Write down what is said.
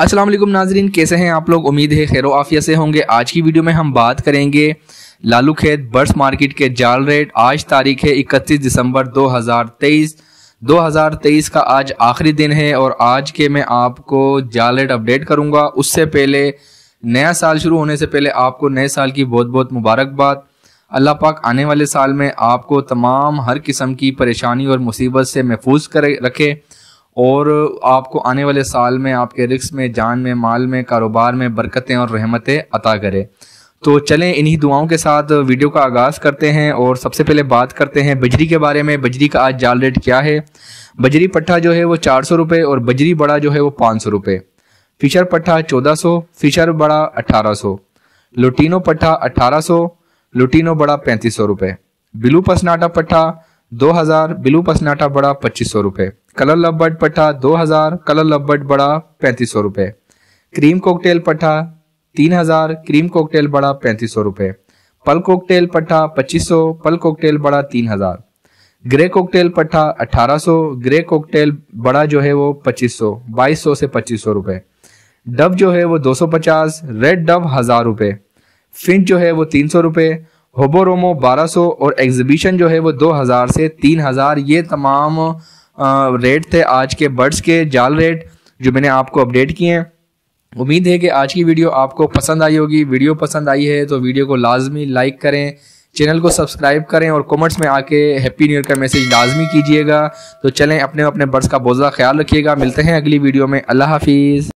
अस्सलाम वालेकुम नाजरीन कैसे हैं आप लोग उम्मीद है खैर आफिया से होंगे आज की वीडियो में हम बात करेंगे लालू खेत बर्ड्स मार्केट के जाल रेट आज तारीख है 31 दिसंबर 2023 2023 का आज आखिरी दिन है और आज के मैं आपको जाल रेट अपडेट करूंगा उससे पहले नया साल शुरू होने से पहले आपको नए साल की बहुत बहुत मुबारकबाद अल्लाह पाक आने वाले साल में आपको तमाम हर किस्म की परेशानी और मुसीबत से महफूज कर रखे और आपको आने वाले साल में आपके रिक्स में जान में माल में कारोबार में बरकतें और रहमतें अता करें तो चलें इन्हीं दुआओं के साथ वीडियो का आगाज़ करते हैं और सबसे पहले बात करते हैं बजरी के बारे में बजरी का आज जाल रेट क्या है बजरी पट्टा जो है वो चार सौ रुपये और बजरी बड़ा जो है वो पाँच सौ रुपये फिशर पट्टा चौदह सौ फिशर बड़ा अट्ठारह सौ लुटीनो पट्ठा अट्ठारह सौ लुटीनो बड़ा पैंतीस सौ रुपये ब्लू पसनाटा पट्ठा दो हजार ब्लू पसनाटा बड़ा पच्चीस सौ रुपये कलर लबर्ड पठा दो हजार कलर लबर्ड बड़ा पैंतीस सौ रुपये क्रीम कोकटेल पठा तीन हजार क्रीम कोकटेल बड़ा पैंतीस सौ रुपये पल कोकटेल पठा पच्चीस सौ पल कोकटेल बड़ा तीन हजार ग्रे कोकटेल पठा अठारह सौ ग्रे कोकटेल बड़ा जो है वो पच्चीस सौ बाईस सौ से पच्चीस सौ रुपये डब जो है वो दो सौ पचास रेड डब हजार रुपये फिंट जो है वो तीन सौ रुपये होबोरोमो 1200 और एग्जीबिशन जो है वो 2000 से 3000 ये तमाम रेट थे आज के बर्ड्स के जाल रेट जो मैंने आपको अपडेट किए हैं उम्मीद है कि आज की वीडियो आपको पसंद आई होगी वीडियो पसंद आई है तो वीडियो को लाजमी लाइक करें चैनल को सब्सक्राइब करें और कमेंट्स में आके हैप्पी न्यू ईयर का मैसेज लाजमी कीजिएगा तो चलें अपने अपने बर्ड्स का बोझा ख्याल रखिएगा मिलते हैं अगली वीडियो में अल्लाह हाफिज़